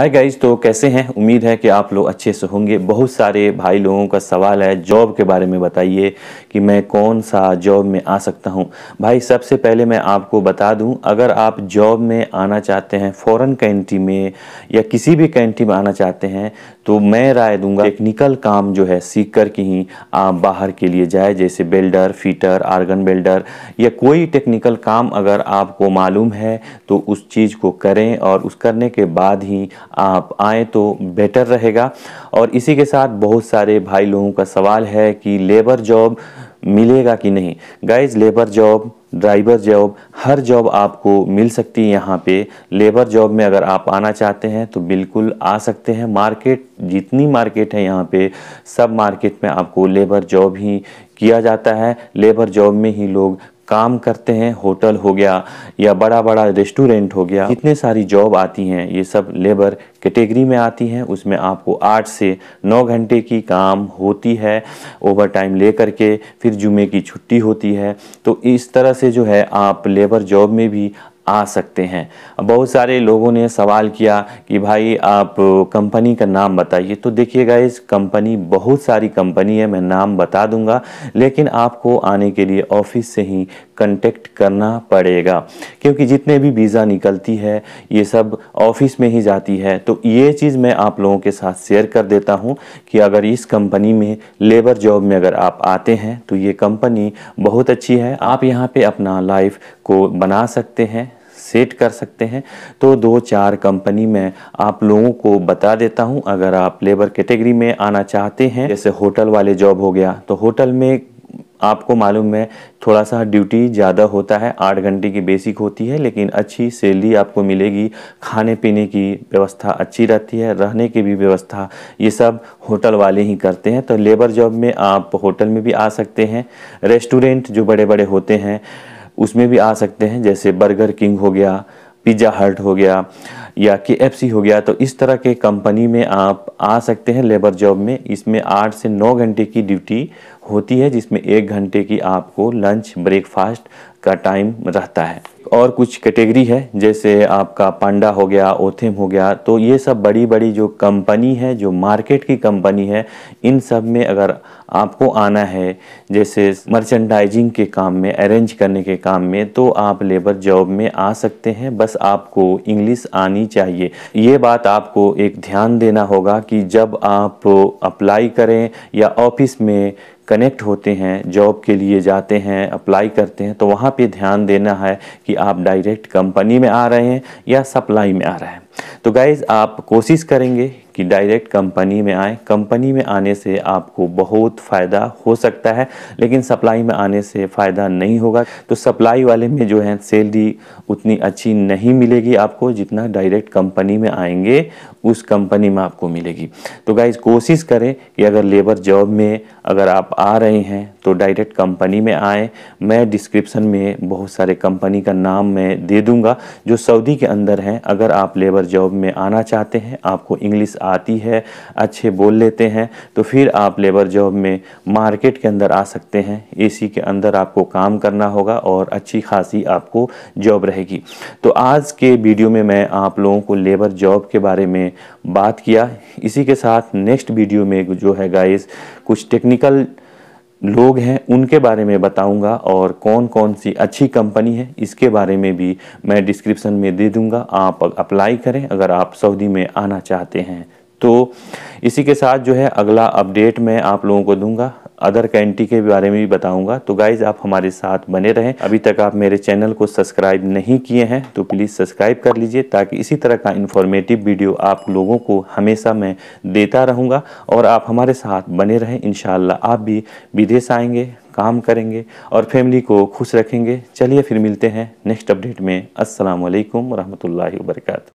hi guys तो कैसे हैं उम्मीद है कि आप लोग अच्छे से होंगे बहुत सारे भाई लोगों का सवाल है जॉब के बारे में बताइए कि मैं कौन सा जॉब में आ सकता हूं भाई सबसे पहले मैं आपको बता दूं अगर आप जॉब में आना चाहते हैं फॉरेन कंट्री में या किसी भी कंट्री में आना चाहते हैं तो मैं राय दूंगा टेक्निकल काम जो है सीख कर के ही आप बाहर के लिए जाए जैसे बिल्डर फीटर आर्गन बिल्डर या कोई टेक्निकल काम अगर आपको मालूम है तो उस चीज़ को करें और उस करने के बाद ही आप आएँ तो बेटर रहेगा और इसी के साथ बहुत सारे भाई लोगों का सवाल है कि लेबर जॉब मिलेगा कि नहीं guys labour job driver job हर जॉब आपको मिल सकती है यहाँ पे लेबर जॉब में अगर आप आना चाहते हैं तो बिल्कुल आ सकते हैं मार्केट जितनी मार्केट है यहाँ पे सब मार्केट में आपको लेबर जॉब ही किया जाता है लेबर जॉब में ही लोग काम करते हैं होटल हो गया या बड़ा बड़ा रेस्टोरेंट हो गया इतने सारी जॉब आती हैं ये सब लेबर कैटेगरी में आती हैं उसमें आपको आठ से नौ घंटे की काम होती है ओवर टाइम ले करके फिर जुमे की छुट्टी होती है तो इस तरह से जो है आप लेबर जॉब में भी आ सकते हैं बहुत सारे लोगों ने सवाल किया कि भाई आप कंपनी का नाम बताइए तो देखिए इस कंपनी बहुत सारी कंपनी है मैं नाम बता दूंगा लेकिन आपको आने के लिए ऑफिस से ही कंटेक्ट करना पड़ेगा क्योंकि जितने भी वीज़ा निकलती है ये सब ऑफिस में ही जाती है तो ये चीज़ मैं आप लोगों के साथ शेयर कर देता हूँ कि अगर इस कंपनी में लेबर जॉब में अगर आप आते हैं तो ये कंपनी बहुत अच्छी है आप यहाँ पर अपना लाइफ को बना सकते हैं सेट कर सकते हैं तो दो चार कंपनी में आप लोगों को बता देता हूं अगर आप लेबर कैटेगरी में आना चाहते हैं जैसे होटल वाले जॉब हो गया तो होटल में आपको मालूम है थोड़ा सा ड्यूटी ज़्यादा होता है आठ घंटे की बेसिक होती है लेकिन अच्छी सैलरी आपको मिलेगी खाने पीने की व्यवस्था अच्छी रहती है रहने की भी व्यवस्था ये सब होटल वाले ही करते हैं तो लेबर जॉब में आप होटल में भी आ सकते हैं रेस्टोरेंट जो बड़े बड़े होते हैं उसमें भी आ सकते हैं जैसे बर्गर किंग हो गया पिज़्ज़ा हर्ट हो गया या के एफ सी हो गया तो इस तरह के कंपनी में आप आ सकते हैं लेबर जॉब में इसमें आठ से नौ घंटे की ड्यूटी होती है जिसमें एक घंटे की आपको लंच ब्रेकफास्ट का टाइम रहता है और कुछ कैटेगरी है जैसे आपका पांडा हो गया ओथेम हो गया तो ये सब बड़ी बड़ी जो कंपनी है जो मार्केट की कंपनी है इन सब में अगर आपको आना है जैसे मर्चेंडाइजिंग के काम में अरेंज करने के काम में तो आप लेबर जॉब में आ सकते हैं बस आपको इंग्लिश आनी चाहिए ये बात आपको एक ध्यान देना होगा कि जब आप अप्लाई करें या ऑफिस में कनेक्ट होते हैं जॉब के लिए जाते हैं अप्लाई करते हैं तो वहाँ पे ध्यान देना है कि आप डायरेक्ट कंपनी में आ रहे हैं या सप्लाई में आ रहे हैं तो गाइज़ आप कोशिश करेंगे कि डायरेक्ट कंपनी में आए कंपनी में आने से आपको बहुत फ़ायदा हो सकता है लेकिन सप्लाई में आने से फ़ायदा नहीं होगा तो सप्लाई वाले में जो है सैलरी उतनी अच्छी नहीं मिलेगी आपको जितना डायरेक्ट कंपनी में आएंगे उस कंपनी में आपको मिलेगी तो गाइज़ कोशिश करें कि अगर लेबर जॉब में अगर आप आ रहे हैं तो डायरेक्ट कंपनी में आए मैं डिस्क्रिप्शन में बहुत सारे कंपनी का नाम मैं दे दूंगा जो सऊदी के अंदर हैं अगर आप लेबर जॉब में आना चाहते हैं आपको इंग्लिश आती है अच्छे बोल लेते हैं तो फिर आप लेबर जॉब में मार्केट के अंदर आ सकते हैं ए के अंदर आपको काम करना होगा और अच्छी खासी आपको जॉब रहेगी तो आज के वीडियो में मैं आप लोगों को लेबर जॉब के बारे में बात किया इसी के साथ नेक्स्ट वीडियो में जो है गाइस कुछ टेक्निकल लोग हैं उनके बारे में बताऊंगा और कौन कौन सी अच्छी कंपनी है इसके बारे में भी मैं डिस्क्रिप्शन में दे दूंगा आप अप्लाई करें अगर आप सऊदी में आना चाहते हैं तो इसी के साथ जो है अगला अपडेट मैं आप लोगों को दूंगा अदर कैंटी के बारे में भी बताऊंगा तो गाइज आप हमारे साथ बने रहें अभी तक आप मेरे चैनल को सब्सक्राइब नहीं किए हैं तो प्लीज़ सब्सक्राइब कर लीजिए ताकि इसी तरह का इन्फॉर्मेटिव वीडियो आप लोगों को हमेशा मैं देता रहूँगा और आप हमारे साथ बने रहें इन आप भी विदेश आएंगे काम करेंगे और फैमिली को खुश रखेंगे चलिए फिर मिलते हैं नेक्स्ट अपडेट में असलकम वरहमल वर्का